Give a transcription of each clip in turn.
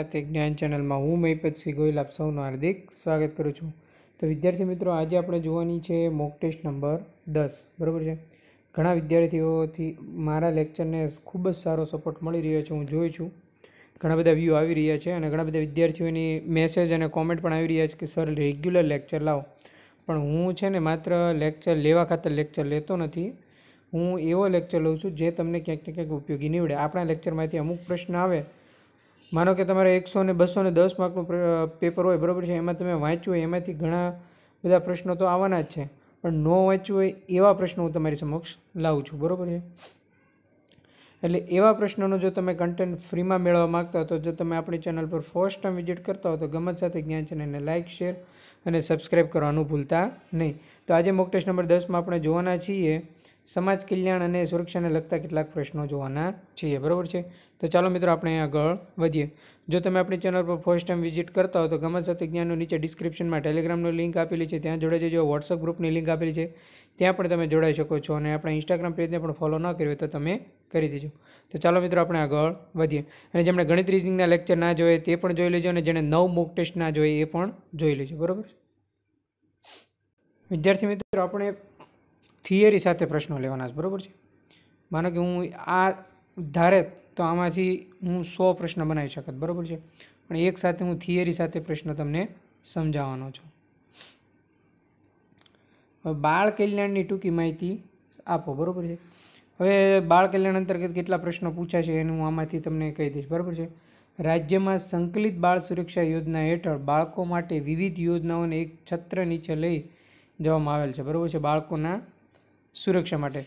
સાથે જ્ઞાન ચેનલમાં હું મહીપતસિંહ ગોયલ આપ સૌનું હાર્દિક સ્વાગત કરું છું તો વિદ્યાર્થી મિત્રો આજે આપણે જોવાની છે મોક ટેસ્ટ નંબર દસ બરાબર છે ઘણા વિદ્યાર્થીઓથી મારા લેક્ચરને ખૂબ જ સારો સપોર્ટ મળી રહ્યો છે હું જોઈ છું ઘણા બધા વ્યૂ આવી રહ્યા છે અને ઘણા બધા વિદ્યાર્થીઓની મેસેજ અને કોમેન્ટ પણ આવી રહ્યા છે કે સર રેગ્યુલર લેક્ચર લાવો પણ હું છે ને માત્ર લેક્ચર લેવા ખાતર લેક્ચર લેતો નથી હું એવો લેક્ચર લઉં છું જે તમને ક્યાંક ને ક્યાંક ઉપયોગી નીવડે આપણા લેક્ચરમાંથી અમુક પ્રશ્ન આવે માનો કે તમારે એકસો ને બસો ને દસ માર્કનું પેપર હોય બરાબર છે એમાં તમે વાંચ્યું હોય એમાંથી ઘણા બધા પ્રશ્નો તો આવવાના જ છે પણ ન વાંચ્યું હોય એવા પ્રશ્નો હું તમારી સમક્ષ લાવું છું બરાબર છે એટલે એવા પ્રશ્નોનો જો તમે કન્ટેન્ટ ફ્રીમાં મેળવવા માગતા હો તો જો તમે આપણી ચેનલ પર ફર્સ્ટ ટાઈમ વિઝિટ કરતા હો તો ગમત સાથે જ્ઞાન ચેનલને લાઇક શેર અને સબસ્ક્રાઇબ કરવાનું ભૂલતા નહીં તો આજે મોક ટેસ્ટ નંબર દસમાં આપણે જોવાના છીએ સમાજ કલ્યાણ અને સુરક્ષાને લગતા કેટલાક પ્રશ્નો જોવાના છીએ બરાબર છે તો ચાલો મિત્રો આપણે આગળ વધીએ જો તમે આપણી ચેનલ પર ફર્સ્ટ ટાઈમ વિઝિટ કરતા હો તો ગમત સાથે જ્ઞાનનું નીચે ડિસ્ક્રિપ્શનમાં ટેલિગ્રામનો લિંક આપેલી છે ત્યાં જોડાઈ જજો વોટ્સઅપ ગ્રુપની લિંક આપેલી છે ત્યાં પણ તમે જોડાઈ શકો છો અને આપણા ઇન્સ્ટાગ્રામ પેજને પણ ફોલો ન કર્યો તો તમે કરી દેજો તો ચાલો મિત્રો આપણે આગળ વધીએ અને જેમણે ગણિત રીઝિંગના લેક્ચર ના જોઈએ તે પણ જોઈ લેજો અને જેણે નવ મોક ટેસ્ટ ના જોઈએ એ પણ જોઈ લેજો બરાબર વિદ્યાર્થી મિત્રો આપણે થિયરી સાથે પ્રશ્નો લેવાના છે બરાબર છે માનો કે હું આ ધારે તો આમાંથી હું સો પ્રશ્ન બનાવી શકત બરાબર છે પણ એક સાથે હું થિયરી સાથે પ્રશ્ન તમને સમજાવવાનો છું બાળ કલ્યાણની ટૂંકી માહિતી આપો બરાબર છે હવે બાળ કલ્યાણ અંતર્ગત કેટલા પ્રશ્નો પૂછ્યા છે એનું હું આમાંથી તમને કહી દઈશ બરાબર છે રાજ્યમાં સંકલિત બાળ સુરક્ષા યોજના હેઠળ બાળકો માટે વિવિધ યોજનાઓને એક છત્ર નીચે લઈ જવામાં આવેલ છે બરાબર છે બાળકોના સુરક્ષા માટે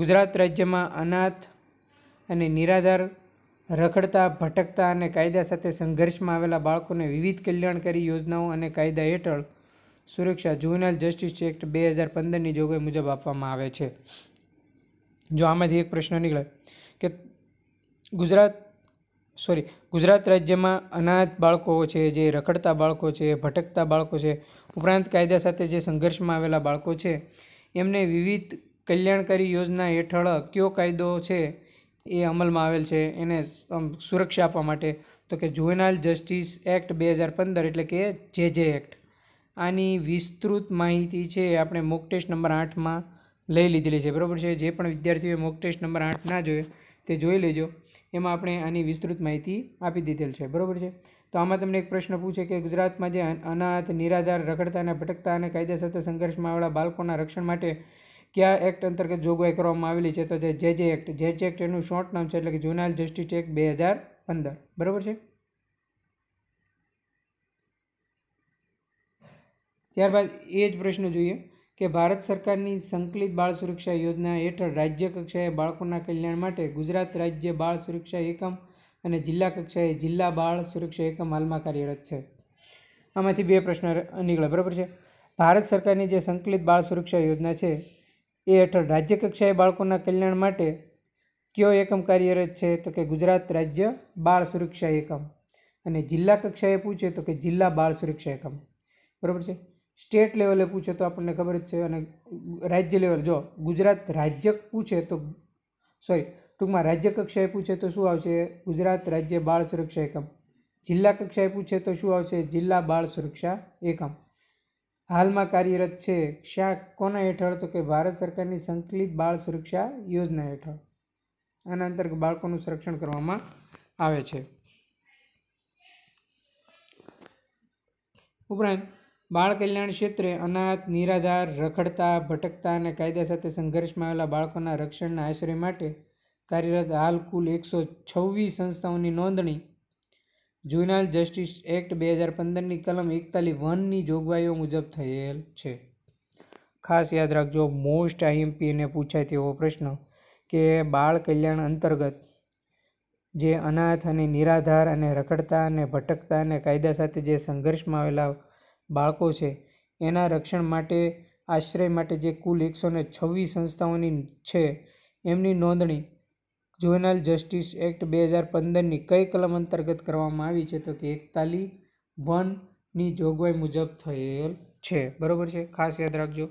ગુજરાત રાજ્યમાં અનાથ અને નિરાધાર રખડતા ભટકતા અને કાયદા સાથે સંઘર્ષમાં આવેલા બાળકોને વિવિધ કલ્યાણકારી યોજનાઓ અને કાયદા હેઠળ સુરક્ષા જુવેનાઇલ જસ્ટિસ એક્ટ બે હજાર પંદરની જોગવાઈ મુજબ આપવામાં આવે છે જો આમાંથી એક પ્રશ્ન નીકળે કે ગુજરાત સોરી ગુજરાત રાજ્યમાં અનાથ બાળકો છે જે રખડતા બાળકો છે ભટકતા બાળકો છે ઉપરાંત કાયદા સાથે જે સંઘર્ષમાં આવેલા બાળકો છે એમને વિવિધ કલ્યાણકારી યોજના હેઠળ કયો કાયદો છે એ અમલમાં આવેલ છે એને સુરક્ષા આપવા માટે તો કે જુવેનાઇલ જસ્ટિસ એક્ટ બે હજાર પંદર એટલે કે જે જે એક્ટ આની વિસ્તૃત માહિતી છે આપણે મોક ટેસ્ટ નંબર આઠમાં લઈ લીધેલી છે બરાબર છે જે પણ વિદ્યાર્થીઓએ મોક ટેસ્ટ નંબર આઠ ના જોયો તે જોઈ લેજો એમાં આપણે આની વિસ્તૃત માહિતી આપી દીધેલ છે બરાબર છે તો આમાં તમને એક પ્રશ્ન પૂછે કે ગુજરાતમાં જે અનાથ નિરાધાર રખડતા અને ભટકતા અને કાયદા સાથે સંઘર્ષમાં આવેલા બાળકોના રક્ષણ માટે કયા એક્ટ અંતર્ગત જોગવાઈ કરવામાં આવેલી છે તો જે જે જે એક્ટ જે જે એક્ટ એનું શોર્ટ નામ છે એટલે કે જુનાલ જસ્ટિસ એક્ટ બે હજાર પંદર બરાબર છે ત્યારબાદ એ જ પ્રશ્ન જોઈએ કે ભારત સરકારની સંકલિત બાળ સુરક્ષા યોજના હેઠળ રાજ્ય કક્ષાએ બાળકોના કલ્યાણ માટે ગુજરાત રાજ્ય બાળ સુરક્ષા એકમ અને જિલ્લા કક્ષાએ જિલ્લા બાળ સુરક્ષા એકમ હાલમાં કાર્યરત છે આમાંથી બે પ્રશ્ન નીકળ્યા બરાબર છે ભારત સરકારની જે સંકલિત બાળ સુરક્ષા યોજના છે એ હેઠળ કક્ષાએ બાળકોના કલ્યાણ માટે કયો એકમ કાર્યરત છે તો કે ગુજરાત રાજ્ય બાળ સુરક્ષા એકમ અને જિલ્લા કક્ષાએ પૂછે તો કે જિલ્લા બાળ સુરક્ષા એકમ બરાબર છે સ્ટેટ લેવલે પૂછે તો આપણને ખબર જ છે અને રાજ્ય લેવલ જો ગુજરાત રાજ્ય પૂછે તો સોરી ટૂંકમાં રાજ્ય કક્ષાએ પૂછે તો શું આવશે ગુજરાત રાજ્ય બાળ સુરક્ષા એકમ જિલ્લા કક્ષાએ પૂછે તો શું આવશે જિલ્લા બાળ સુરક્ષા એકમ હાલમાં કાર્યરત છે ક્ષા કોના હેઠળ તો કે ભારત સરકારની સંકલિત બાળ સુરક્ષા યોજના હેઠળ આના અંતર્ગત બાળકોનું સંરક્ષણ કરવામાં આવે છે ઉપરાંત બાળ કલ્યાણ ક્ષેત્રે અનાથ નિરાધાર રખડતા ભટકતા અને કાયદા સાથે સંઘર્ષમાં આવેલા બાળકોના રક્ષણના આશ્રય માટે કાર્યરત હાલ કુલ એકસો છવ્વીસ સંસ્થાઓની નોંધણી જ્યુનાઇલ જસ્ટિસ એક્ટ બે હજાર પંદરની કલમ એકતાલીસ વનની જોગવાઈઓ મુજબ થયેલ છે ખાસ યાદ રાખજો મોસ્ટ આઈએમપીને પૂછાય તેવો પ્રશ્ન કે બાળ કલ્યાણ અંતર્ગત જે અનાથ અને નિરાધાર અને રખડતા અને ભટકતા અને કાયદા સાથે જે સંઘર્ષમાં આવેલા બાળકો છે એના રક્ષણ માટે આશ્રય માટે જે કુલ એકસો ને છવ્વીસ સંસ્થાઓની છે એમની નોંધણી જોનલ જસ્ટિસ એક્ટ બે હજાર પંદરની કઈ કલમ અંતર્ગત કરવામાં આવી છે તો કે એકતાલી વનની જોગવાઈ મુજબ થયેલ છે બરાબર છે ખાસ યાદ રાખજો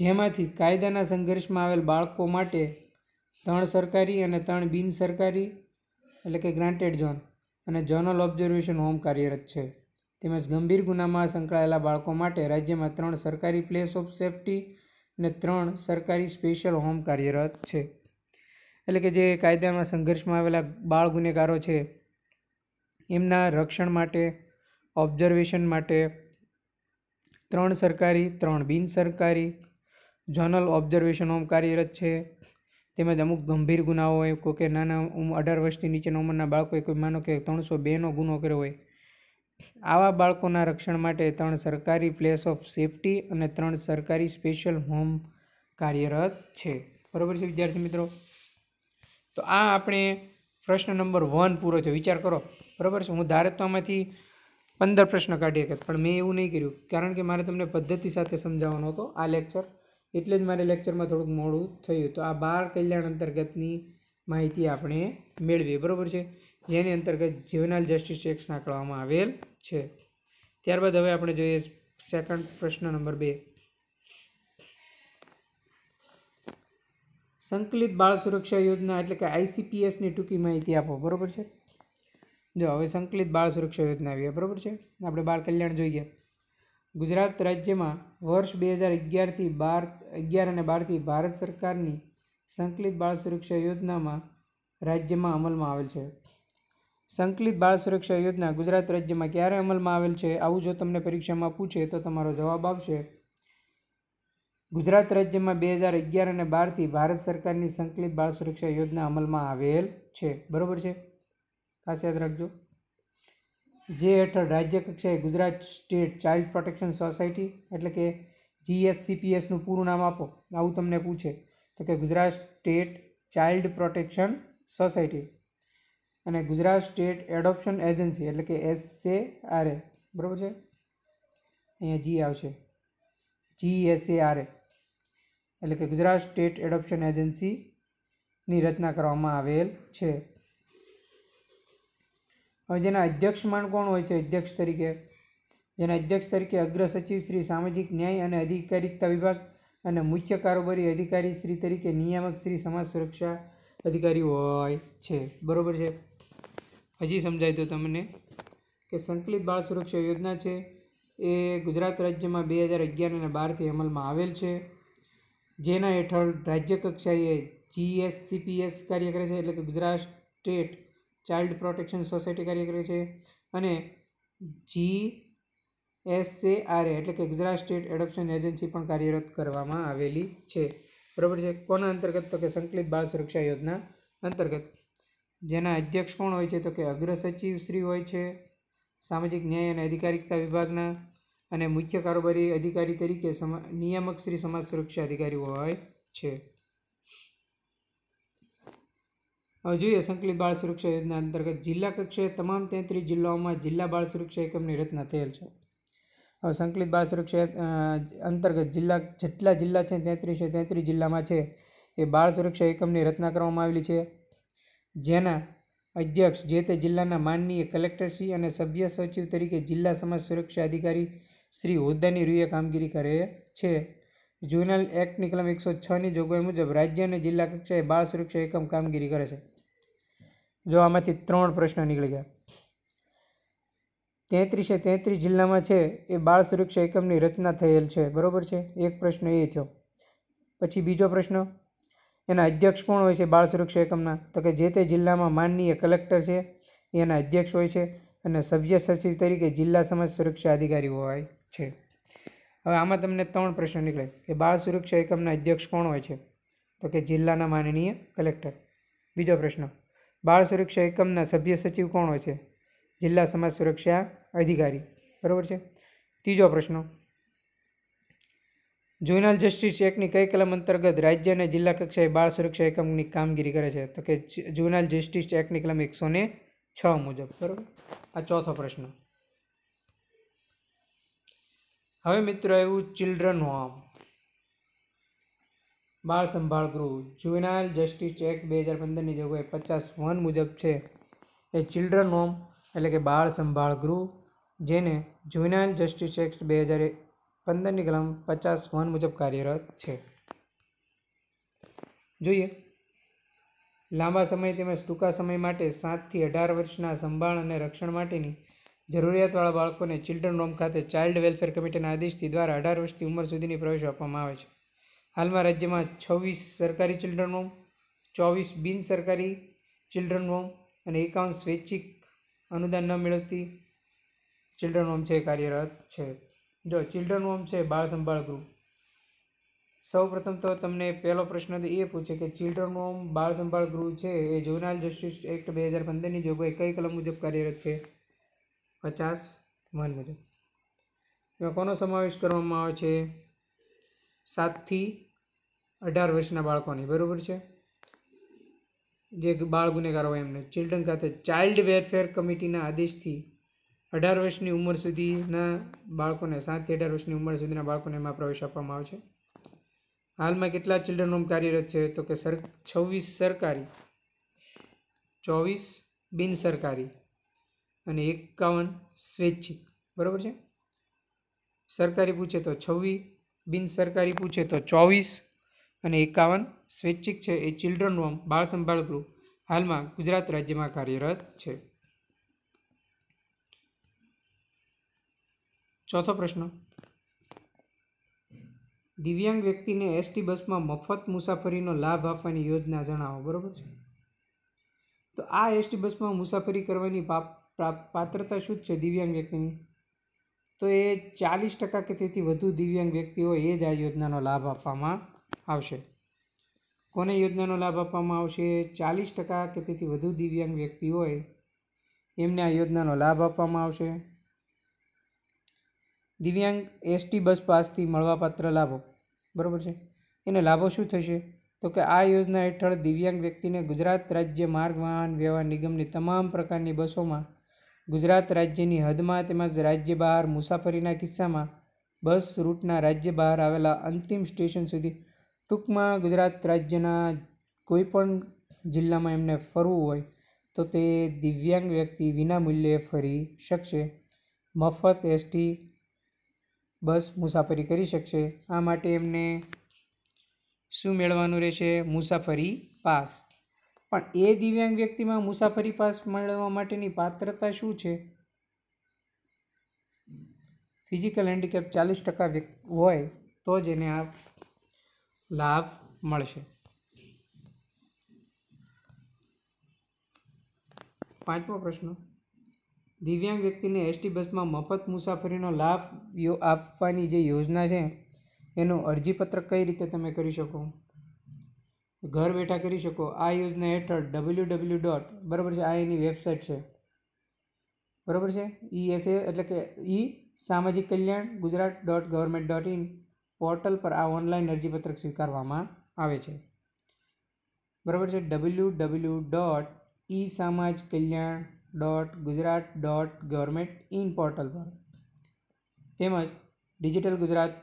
જેમાંથી કાયદાના સંઘર્ષમાં આવેલ બાળકો માટે ત્રણ સરકારી અને ત્રણ બિન સરકારી એટલે કે ગ્રાન્ટેડ ઝોન અને ઝોનલ ઓબ્ઝર્વેશન હોમ કાર્યરત છે તેમજ ગંભીર ગુનામાં સંકળાયેલા બાળકો માટે રાજ્યમાં ત્રણ સરકારી પ્લેસ ઓફ સેફટી અને ત્રણ સરકારી સ્પેશિયલ હોમ કાર્યરત છે એટલે કે જે કાયદામાં સંઘર્ષમાં આવેલા બાળ ગુનેગારો છે એમના રક્ષણ માટે ઓબ્ઝર્વેશન માટે ત્રણ સરકારી ત્રણ બિન સરકારી જોનલ ઓબ્ઝર્વેશન હોમ કાર્યરત છે તેમજ અમુક ગંભીર ગુનાઓ હોય કોઈ કે નાના અઢાર વર્ષની નીચેના ઉંમરના બાળકોએ કોઈ માનો કે ત્રણસો બેનો ગુનો કર્યો હોય આવા બાળકોના રક્ષણ માટે ત્રણ સરકારી પ્લેસ ઓફ સેફટી અને ત્રણ સરકારી સ્પેશિયલ હોમ કાર્યરત છે બરાબર છે વિદ્યાર્થી મિત્રો તો આ આપણે પ્રશ્ન નંબર વન પૂરો થયો વિચાર કરો બરાબર છે હું ધારે તો આમાંથી પંદર પ્રશ્ન કાઢી શકત પણ મેં એવું નહીં કર્યું કારણ કે મારે તમને પદ્ધતિ સાથે સમજાવવાનો હતો આ લેક્ચર એટલે જ મારે લેક્ચરમાં થોડુંક મોડું થયું તો આ બાળ કલ્યાણ અંતર્ગતની માહિતી આપણે મેળવીએ બરાબર છે જેની અંતર્ગત જીવનાલ જસ્ટિસ એક્સ નાખવામાં આવેલ છે ત્યારબાદ હવે આપણે જોઈએ સેકન્ડ પ્રશ્ન નંબર બે સંકલિત બાળ સુરક્ષા યોજના એટલે કે આઈસીપીએસની ટૂંકી માહિતી આપો બરાબર છે જો હવે સંકલિત બાળ સુરક્ષા યોજના આવી બરાબર છે આપણે બાળ કલ્યાણ જોઈએ ગુજરાત રાજ્યમાં વર્ષ બે હજાર અગિયારથી બાર અગિયાર અને બારથી ભારત સરકારની સંકલિત બાળ સુરક્ષા યોજનામાં રાજ્યમાં અમલમાં આવેલ છે સંકલિત બાળ સુરક્ષા યોજના ગુજરાત રાજ્યમાં ક્યારે અમલમાં આવેલ છે આવું જો તમને પરીક્ષામાં પૂછે તો તમારો જવાબ આવશે ગુજરાત રાજ્યમાં બે હજાર અગિયાર અને બારથી ભારત સરકારની સંકલિત બાળ સુરક્ષા યોજના અમલમાં આવેલ છે બરાબર છે ખાસ યાદ રાખજો જે હેઠળ રાજ્ય કક્ષાએ Gujarat state child protection society એટલે કે જીએસસીપીએસનું પૂરું નામ આપો આવું તમને પૂછે તો કે Gujarat state child protection society અને ગુજરાત સ્ટેટ એડોપ્શન એજન્સી એટલે કે એસ આર એ બરાબર છે અહીંયા જી આવશે જી એસ એ આર એ એટલે કે ગુજરાત સ્ટેટ એડોપ્શન એજન્સીની રચના કરવામાં આવેલ છે હવે જેના અધ્યક્ષમાન કોણ હોય છે અધ્યક્ષ તરીકે જેના અધ્યક્ષ તરીકે અગ્ર સચિવ શ્રી સામાજિક ન્યાય અને અધિકારિકતા વિભાગ અને મુખ્ય કારોબારી અધિકારી શ્રી તરીકે નિયામક શ્રી સમાજ સુરક્ષા અધિકારી હોય છે બરાબર છે હજી સમજાય તો તમને કે સંકલિત બાળ સુરક્ષા યોજના છે એ ગુજરાત રાજ્યમાં બે હજાર અગિયાર અને બારથી અમલમાં આવેલ છે જેના હેઠળ રાજ્ય કક્ષાએ સીપીએસ કાર્ય કરે છે એટલે કે Gujarat state child protection society કાર્ય કરે છે અને જી એસસીઆરએ એટલે કે ગુજરાત સ્ટેટ એડોપ્શન એજન્સી પણ કાર્યરત કરવામાં આવેલી છે બરાબર છે કોના અંતર્ગત તો કે સંકલિત બાળ સુરક્ષા યોજના અંતર્ગત જેના અધ્યક્ષ કોણ હોય છે તો કે અગ્ર સચિવ શ્રી હોય છે સામાજિક ન્યાય અને અધિકારિકતા વિભાગના અને મુખ્ય કારોબારી અધિકારી તરીકે સમા નિયામક શ્રી સમાજ સુરક્ષા અધિકારીઓ હોય છે હવે જોઈએ સંકલિત બાળ સુરક્ષા યોજના અંતર્ગત જિલ્લા કક્ષાએ તમામ તેત્રીસ જિલ્લાઓમાં જિલ્લા બાળ સુરક્ષા એકમની રચના થયેલ છે સંકલિત બાળ સુરક્ષા અંતર્ગત જિલ્લા જેટલા જિલ્લા છે તેત્રીસ તેત્રીસ જિલ્લામાં છે એ બાળ સુરક્ષા એકમની રચના કરવામાં આવેલી છે જેના અધ્યક્ષ જે તે જિલ્લાના માનનીય કલેક્ટરશ્રી અને સભ્ય સચિવ તરીકે જિલ્લા સમાજ સુરક્ષા અધિકારી શ્રી હોદ્દાની રૂએ કામગીરી કરે છે જુનલ એક્ટની કલમ એકસો છની જોગવાઈ મુજબ રાજ્ય અને જિલ્લા કક્ષાએ બાળ સુરક્ષા એકમ કામગીરી કરે છે જો આમાંથી ત્રણ પ્રશ્નો નીકળી ગયા તેત્રીસે તેત્રીસ જિલ્લામાં છે એ બાળ સુરક્ષા એકમની રચના થયેલ છે બરાબર છે એક પ્રશ્ન એ થયો પછી બીજો પ્રશ્ન એના અધ્યક્ષ કોણ હોય છે બાળ સુરક્ષા એકમના તો કે જે તે જિલ્લામાં માનનીય કલેક્ટર છે એના અધ્યક્ષ હોય છે અને સભ્ય સચિવ તરીકે જિલ્લા સમાજ સુરક્ષા અધિકારી હોય છે હવે આમાં તમને ત્રણ પ્રશ્ન નીકળે કે બાળ સુરક્ષા એકમના અધ્યક્ષ કોણ હોય છે તો કે જિલ્લાના માનનીય કલેક્ટર બીજો પ્રશ્ન બાળ સુરક્ષા એકમના સભ્ય સચિવ કોણ હોય છે જિલ્લા સમાજ સુરક્ષા અધિકારી બરાબર છે ત્રીજો પ્રશ્ન જુનલ જસ્ટિસ એક્ટની કઈ કલમ અંતર્ગત રાજ્ય અને જિલ્લા કક્ષાએ બાળ સુરક્ષા એકમની કામગીરી કરે છે તો કે જુનલ જસ્ટિસ એક્ટની કલમ એકસો ને છ મુજબ બરાબર આ ચોથો પ્રશ્ન હવે મિત્રો આવ્યું ચિલ્ડ્રન હોમ બાળ સંભાળ ગૃહ જુવેનાઇલ જસ્ટિસ એક્ટ બે હજાર પંદરની જોગવાઈ પચાસ વન મુજબ છે એ ચિલ્ડ્રન હોમ એટલે કે બાળ સંભાળ ગૃહ જેને જુવેનાઇલ જસ્ટિસ એક્ટ બે હજાર પંદરની કલમ પચાસ વન મુજબ કાર્યરત છે જોઈએ લાંબા સમય તેમજ ટૂંકા સમય માટે સાતથી અઢાર વર્ષના સંભાળ અને રક્ષણ માટેની જરૂરિયાતવાળા બાળકોને ચિલ્ડ્રન હોમ ખાતે ચાઇલ્ડ વેલફેર કમિટીના આદેશથી દ્વારા અઢાર વર્ષની ઉંમર સુધીની પ્રવેશ આપવામાં આવે છે હાલમાં રાજ્યમાં છવ્વીસ સરકારી ચિલ્ડ્રન હોમ ચોવીસ બિન સરકારી ચિલ્ડ્રન હોમ અને એકાવન સ્વૈચ્છિક અનુદાન ન મેળવતી ચિલ્ડ્રન હોમ છે કાર્યરત છે જો ચિલ્ડ્રન હોમ છે બાળ સંભાળ ગૃહ સૌ પ્રથમ તો તમને પહેલો પ્રશ્ન તો એ પૂછે કે ચિલ્ડ્રન હોમ બાળ સંભાળ ગૃહ છે એ જોનાલ જસ્ટિસ એક્ટ બે હજાર પંદરની જોગવાઈ કઈ કલમ મુજબ કાર્યરત છે પચાસ વન મુજબ એમાં કોનો સમાવેશ કરવામાં આવે છે સાતથી અઢાર વર્ષના બાળકોની બરાબર છે જે બાળ ગુનેગારો હોય એમને ચિલ્ડ્રન ખાતે ચાઇલ્ડ વેરફેર કમિટીના આદેશથી અઢાર વર્ષની ઉંમર સુધીના બાળકોને સાતથી અઢાર વર્ષની ઉંમર સુધીના બાળકોને એમાં પ્રવેશ આપવામાં આવે છે હાલમાં કેટલા ચિલ્ડ્રન હોમ કાર્યરત છે તો કે સર છવ્વીસ સરકારી ચોવીસ બિનસરકારી અને એકાવન સ્વૈચ્છિક બરાબર છે સરકારી પૂછે તો છવ્વીસ બિનસરકારી પૂછે તો ચોવીસ અને એકાવન સ્વૈચ્છિક છે એ ચિલ્ડ્રન હોમ બાળ સંભાળ ગૃહ હાલમાં ગુજરાત રાજ્યમાં કાર્યરત છે ચોથો પ્રશ્ન દિવ્યાંગ વ્યક્તિને એસટી બસમાં મફત મુસાફરીનો લાભ આપવાની યોજના જણાવો બરાબર છે તો આ એસટી બસમાં મુસાફરી કરવાની પાત્રતા શું છે દિવ્યાંગ વ્યક્તિની તો એ ચાલીસ ટકા કે તેથી વધુ દિવ્યાંગ વ્યક્તિ હોય એ જ આ યોજનાનો લાભ આપવામાં આવશે કોને યોજનાનો લાભ આપવામાં આવશે ચાલીસ ટકા કે તેથી વધુ દિવ્યાંગ વ્યક્તિ હોય એમને આ યોજનાનો લાભ આપવામાં આવશે દિવ્યાંગ એસટી બસ પાસથી મળવાપાત્ર લાભો બરાબર છે એને લાભો શું થશે તો કે આ યોજના હેઠળ દિવ્યાંગ વ્યક્તિને ગુજરાત રાજ્ય માર્ગ વાહન વ્યવહાર નિગમની તમામ પ્રકારની બસોમાં ગુજરાત રાજ્યની હદમાં તેમજ રાજ્ય બહાર મુસાફરીના કિસ્સામાં બસ રૂટના રાજ્ય બહાર આવેલા અંતિમ સ્ટેશન સુધી ટૂંકમાં ગુજરાત રાજ્યના કોઈપણ જિલ્લામાં એમને ફરવું હોય તો તે દિવ્યાંગ વ્યક્તિ વિના મૂલ્યે ફરી શકશે મફત એસટી બસ મુસાફરી કરી શકશે આ માટે એમને શું મેળવવાનું રહેશે મુસાફરી પાસ પણ એ દિવ્યાંગ વ્યક્તિમાં મુસાફરી પાસ મેળવવા માટેની પાત્રતા શું છે ફિઝિકલ હેન્ડીકેપ ચાલીસ ટકા હોય તો જ એને આ લાભ મળશે પાંચમો પ્રશ્ન દિવ્યાંગ વ્યક્તિને એસટી બસમાં મફત મુસાફરીનો લાભ આપવાની જે યોજના છે એનું અરજીપત્ર કઈ રીતે તમે કરી શકો ઘર બેઠા કરી શકો આ યોજના હેઠળ ડબલ્યુ ડબલ્યુ ડોટ બરાબર છે આ એની વેબસાઇટ છે બરાબર છે ઈ એસ એ એટલે કે ઈ સામાજિક કલ્યાણ Gujarat dot government dot in portal પર આ ઓનલાઈન અરજીપત્રક સ્વીકારવામાં આવે છે બરાબર છે ડબલ્યુ ડબલ્યુ ડોટ ઈ સમાજ કલ્યાણ dot Gujarat dot government in portal પર તેમજ ડિજિટલ ગુજરાત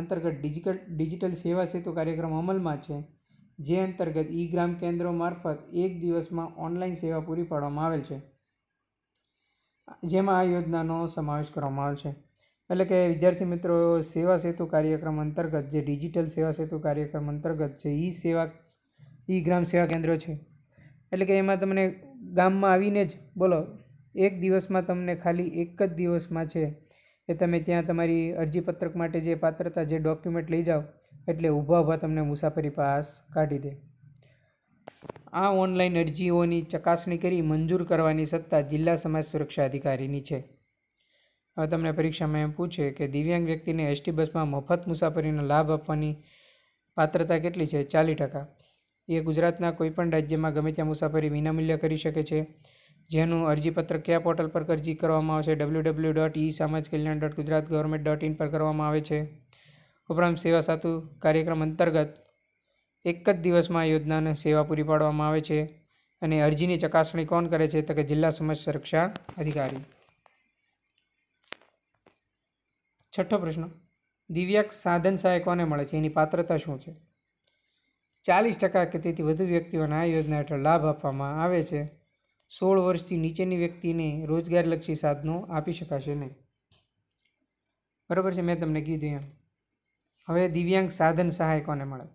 અંતર્ગત ડિજિટલ ડિજિટલ સેવા સેતુ કાર્યક્રમ અમલમાં છે જે અંતર્ગત ઈ ગ્રામ કેન્દ્રો મારફત એક દિવસમાં ઓનલાઈન સેવા પૂરી પાડવામાં આવેલ છે જેમાં આ યોજનાનો સમાવેશ કરવામાં આવ્યો છે એટલે કે વિદ્યાર્થી મિત્રો સેવા સેતુ કાર્યક્રમ અંતર્ગત જે ડિજિટલ સેવા સેતુ કાર્યક્રમ અંતર્ગત છે ઈ સેવા ઈ ગ્રામ સેવા કેન્દ્ર છે એટલે કે એમાં તમને ગામમાં આવીને જ બોલો એક દિવસમાં તમને ખાલી એક જ દિવસમાં છે એ તમે ત્યાં તમારી અરજીપત્રક માટે જે પાત્રતા જે ડોક્યુમેન્ટ લઈ જાઓ એટલે ઊભા ઊભા તમને મુસાફરી પાસ કાઢી દે આ ઓનલાઈન અરજીઓની ચકાસણી કરી મંજૂર કરવાની સત્તા જિલ્લા સમાજ સુરક્ષા અધિકારીની છે હવે તમને પરીક્ષામાં એમ પૂછે કે દિવ્યાંગ વ્યક્તિને એસટી બસમાં મફત મુસાફરીનો લાભ આપવાની પાત્રતા કેટલી છે ચાલીસ ટકા એ ગુજરાતના કોઈપણ રાજ્યમાં ગમે ત્યાં મુસાફરી વિનામૂલ્ય કરી શકે છે જેનું અરજીપત્ર કયા પોર્ટલ પર અરજી કરવામાં આવશે ડબલ્યુ ડબલ્યુ ડોટ ઈ સમાજ કલ્યાણ dot Gujarat government dot in પર કરવામાં આવે છે ઉપરાંત સેવા સાતુ કાર્યક્રમ અંતર્ગત એક જ દિવસમાં આ યોજનાને સેવા પૂરી પાડવામાં આવે છે અને અરજીની ચકાસણી કોણ કરે છે તો કે જિલ્લા સમાજ સુરક્ષા અધિકારી છઠ્ઠો પ્રશ્ન દિવ્યાંગ સાધન સહાયકોને મળે છે એની પાત્રતા શું છે ચાલીસ ટકા કે તેથી વધુ વ્યક્તિઓને આ યોજના હેઠળ લાભ આપવામાં આવે છે સોળ વર્ષથી નીચેની વ્યક્તિને રોજગારલક્ષી સાધનો આપી શકાશે નહીં બરાબર છે મેં તમને કીધું એમ હવે દિવ્યાંગ સાધન સહાય કોને મળે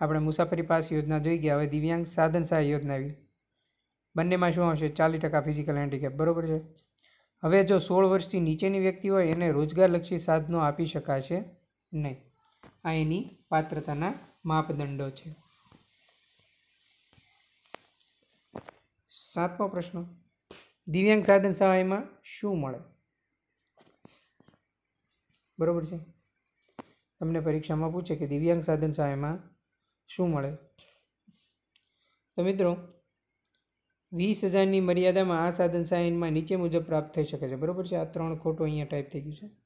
આપણે મુસાફરી પાસ યોજના જોઈ ગયા હવે દિવ્યાંગ સાધન સહાય યોજના આવી બંનેમાં શું આવશે ચાલીસ ટકા ફિઝિકલ હેન્ડીકેપ બરાબર છે હવે જો સોળ વર્ષથી નીચેની વ્યક્તિ હોય એને રોજગારલક્ષી સાધનો આપી શકાશે નહીં આ એની પાત્રતાના માપદંડો છે સાતમો પ્રશ્ન દિવ્યાંગ સાધન સહાયમાં શું મળે બરોબર છે તમને પરીક્ષામાં પૂછે કે દિવ્યાંગ સાધન સહાયમાં શું મળે તો મિત્રો વીસ હજારની મર્યાદામાં આ સાધન સહાયમાં નીચે મુજબ પ્રાપ્ત થઈ શકે છે બરાબર છે આ ત્રણ ખોટો અહીંયા ટાઈપ થઈ ગયું છે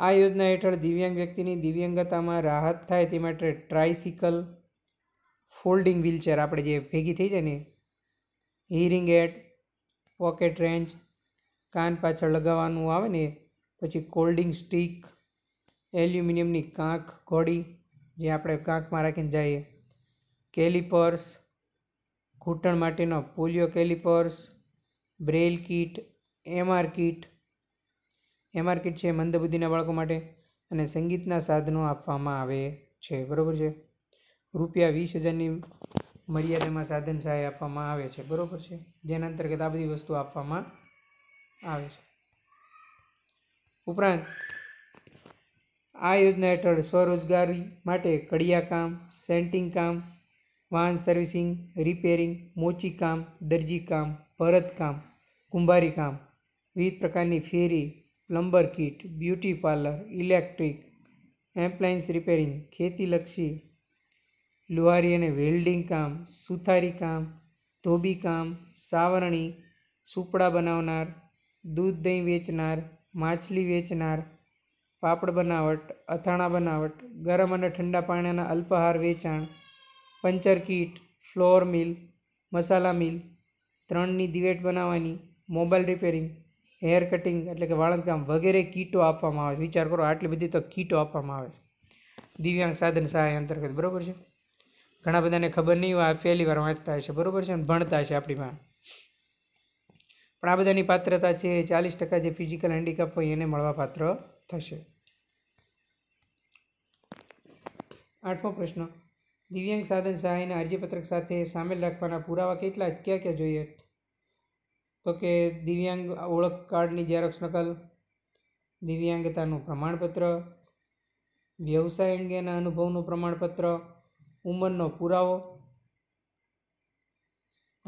આ યોજના હેઠળ દિવ્યાંગ વ્યક્તિની દિવ્યાંગતામાં રાહત થાય તે માટે ટ્રાઇસિકલ ફોલ્ડિંગ વ્હીલચેર આપણે જે ભેગી થઈ જાય ને હિયરિંગ એટ પોકેટ રેન્જ કાન પાછળ લગાવવાનું આવે ને પછી કોલ્ડિંગ સ્ટીક એલ્યુમિનિયમની કાંખ ઘોડી જે આપણે કાંખમાં રાખીને જઈએ કેલિપર્સ ઘૂંટણ માટેનો polio calipers Braille kit MR kit MR kit છે મંદબુદ્ધિના બાળકો માટે અને સંગીતના સાધનો આપવામાં આવે છે બરાબર છે રૂપિયા વીસ હજારની મર્યાદામાં સાધન સહાય આપવામાં આવે છે બરાબર છે જેના અંતર્ગત આ બધી વસ્તુ આપવામાં આવે છે ઉપરાંત આ યોજના હેઠળ સ્વરોજગારી માટે કડિયા કામ સેન્ટિંગ કામ વાહન સર્વિસિંગ રિપેરિંગ મોચી કામ દરજી કામ ભરતકામ કુંભારી કામ વિવિધ પ્રકારની ફેરી plumber kit beauty parlour electric appliance repairing ખેતીલક્ષી લુહારી અને વેલ્ડિંગ કામ સુથારી કામ ધોબી કામ સાવરણી સુપડા બનાવનાર દૂધ દહીં વેચનાર માછલી વેચનાર પાપડ બનાવટ અથાણા બનાવટ ગરમ અને ઠંડા પાણીના અલ્પાહાર વેચાણ પંચર કીટ ફ્લોર મિલ મસાલા મિલ ત્રણની દિવેટ બનાવવાની મોબાઈલ રિપેરિંગ હેર કટિંગ એટલે કે વાળંદકામ વગેરે કીટો આપવામાં આવે છે વિચાર કરો આટલી બધી તો કીટો આપવામાં આવે છે દિવ્યાંગ સાધન સહાય અંતર્ગત બરાબર છે ઘણા બધાને ખબર નહીં હોય પહેલી વાર વાંચતા હશે બરાબર છે અને ભણતા છે આપણીમાં પણ આ બધાની પાત્રતા છે ચાલીસ ટકા જે ફિઝિકલ હેન્ડીકેપ હોય એને મળવા પાત્ર થશે આઠમો પ્રશ્ન દિવ્યાંગ સાધન સહાયના અરજીપત્રક સાથે સામેલ રાખવાના પુરાવા કેટલા ક્યાં ક્યાં જોઈએ તો કે દિવ્યાંગ ઓળખ કાર્ડની ઝેરોક્ષ નકલ દિવ્યાંગતાનું પ્રમાણપત્ર વ્યવસાય અંગેના અનુભવનું પ્રમાણપત્ર ઉંમરનો પુરાવો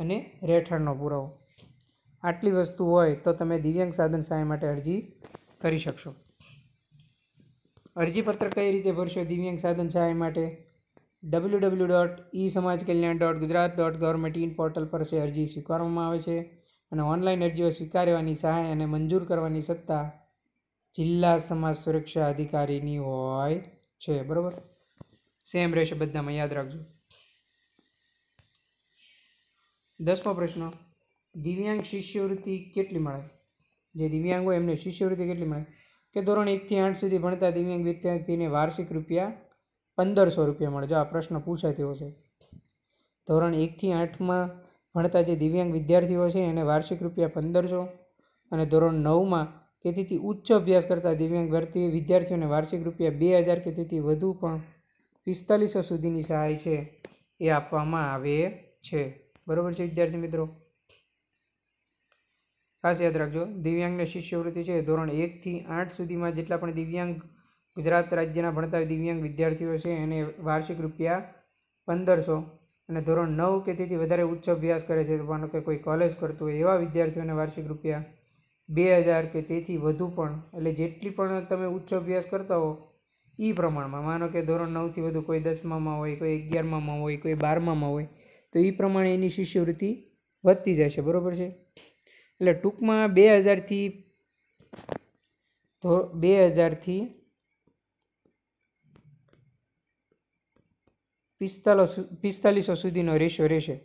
અને રહેઠાણનો પુરાવો આટલી વસ્તુ હોય તો તમે દિવ્યાંગ સાધન સહાય માટે અરજી કરી શકશો અરજીપત્ર કઈ રીતે ભરશો દિવ્યાંગ સાધન સહાય માટે ડબલ્યુ ડબલ્યુ ડોટ ઈ સમાજ કલ્યાણ dot Gujarat dot government in portal પર છે અરજી સ્વીકારવામાં આવે છે અને ઓનલાઈન અરજીઓ સ્વીકારવાની સહાય અને મંજૂર કરવાની સત્તા જિલ્લા સમાજ સુરક્ષા અધિકારીની હોય છે બરાબર સેમ રહેશે બધામાં યાદ રાખજો દસમો પ્રશ્ન દિવ્યાંગ શિષ્યવૃત્તિ કેટલી મળે જે દિવ્યાંગ હોય એમને શિષ્યવૃત્તિ કેટલી મળે કે ધોરણ એકથી આઠ સુધી ભણતા દિવ્યાંગ વિદ્યાર્થીને વાર્ષિક રૂપિયા પંદરસો રૂપિયા મળે જો આ પ્રશ્ન પૂછાય તેવો છે ધોરણ એકથી આઠમાં ભણતા જે દિવ્યાંગ વિદ્યાર્થીઓ છે એને વાર્ષિક રૂપિયા પંદરસો અને ધોરણ નવમાં કે તેથી ઉચ્ચ અભ્યાસ કરતા દિવ્યાંગ ભરતી વિદ્યાર્થીઓને વાર્ષિક રૂપિયા બે હજાર કે તેથી વધુ પણ પિસ્તાલીસો સુધીની સહાય છે એ આપવામાં આવે છે બરાબર છે વિદ્યાર્થી મિત્રો ખાસ યાદ રાખજો દિવ્યાંગને શિષ્યવૃત્તિ છે ધોરણ એકથી આઠ સુધીમાં જેટલા પણ દિવ્યાંગ ગુજરાત રાજ્યના ભણતા દિવ્યાંગ વિદ્યાર્થીઓ છે એને વાર્ષિક રૂપિયા પંદરસો અને ધોરણ નવ કે તેથી વધારે ઉચ્ચ અભ્યાસ કરે છે માનો કે કોઈ કોલેજ કરતું હોય એવા વિદ્યાર્થીઓને વાર્ષિક રૂપિયા બે હજાર કે તેથી વધુ પણ એટલે જેટલી પણ તમે ઉચ્ચ અભ્યાસ કરતા હો એ પ્રમાણમાં માનો કે ધોરણ નવથી વધુ કોઈ દસમામાં હોય કોઈ અગિયારમાં હોય કોઈ બારમામાં હોય તો એ પ્રમાણે એની શિષ્યવૃત્તિ વધતી જાય છે બરાબર છે એટલે ટૂંકમાં બે હજારથી બે હજારથી પિસ્તાલીસ પિસ્તાલીસો સુધીનો રેશિયો રહેશે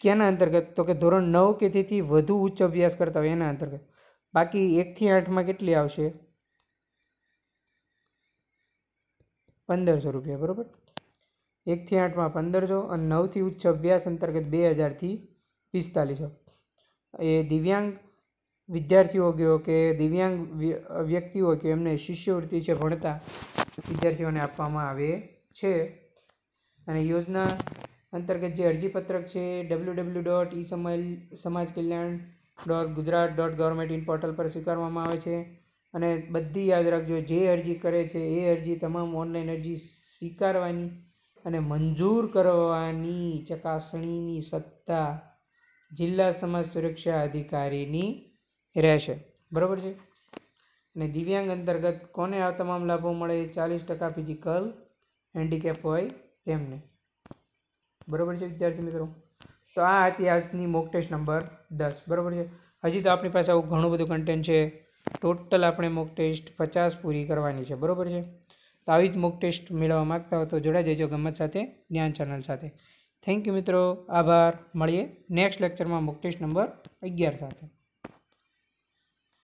ક્યાંના અંતર્ગત તો કે ધોરણ નવ કે તેથી વધુ ઉચ્ચ અભ્યાસ કરતા હોય એના અંતર્ગત બાકી એકથી આઠમાં કેટલી આવશે પંદરસો રૂપિયા બરાબર એકથી આઠમાં પંદરસો અને નવથી ઉચ્ચ અભ્યાસ અંતર્ગત બે હજારથી પિસ્તાલીસો એ દિવ્યાંગ વિદ્યાર્થીઓ ગયો કે દિવ્યાંગ વ્યક્તિઓ કે એમને શિષ્યવૃત્તિ છે ભણતા વિદ્યાર્થીઓને આપવામાં આવે છે અને યોજના અંતર્ગત જે અરજીપત્રક છે ડબલ્યુ ડબલ્યુ ડોટ ઈ સમાજ સમાજ કલ્યાણ dot Gujarat dot government in portal પર સ્વીકારવામાં આવે છે અને બધી યાદ રાખજો જે અરજી કરે છે એ અરજી તમામ ઓનલાઈન અરજી સ્વીકારવાની અને મંજૂર કરવાની ચકાસણીની સત્તા જિલ્લા સમાજ સુરક્ષા અધિકારીની રહેશે બરાબર છે અને દિવ્યાંગ અંતર્ગત કોને આ તમામ લાભો મળે ચાલીસ ટકા ફિઝિકલ હેન્ડીકેપ હોય તેમને બરાબર છે વિદ્યાર્થી મિત્રો તો આ હતી આજની મોક ટેસ્ટ નંબર દસ બરાબર છે હજી તો આપણી પાસે આવું ઘણું બધું કન્ટેન્ટ છે ટોટલ આપણે મોક ટેસ્ટ પચાસ પૂરી કરવાની છે બરાબર છે તો આવી જ મોક ટેસ્ટ મેળવવા માગતા હો તો જોડાઈ જજો ગમત સાથે જ્ઞાન ચેનલ સાથે થેન્ક યુ મિત્રો આભાર મળીએ નેક્સ્ટ લેક્ચરમાં મોક ટેસ્ટ નંબર અગિયાર સાથે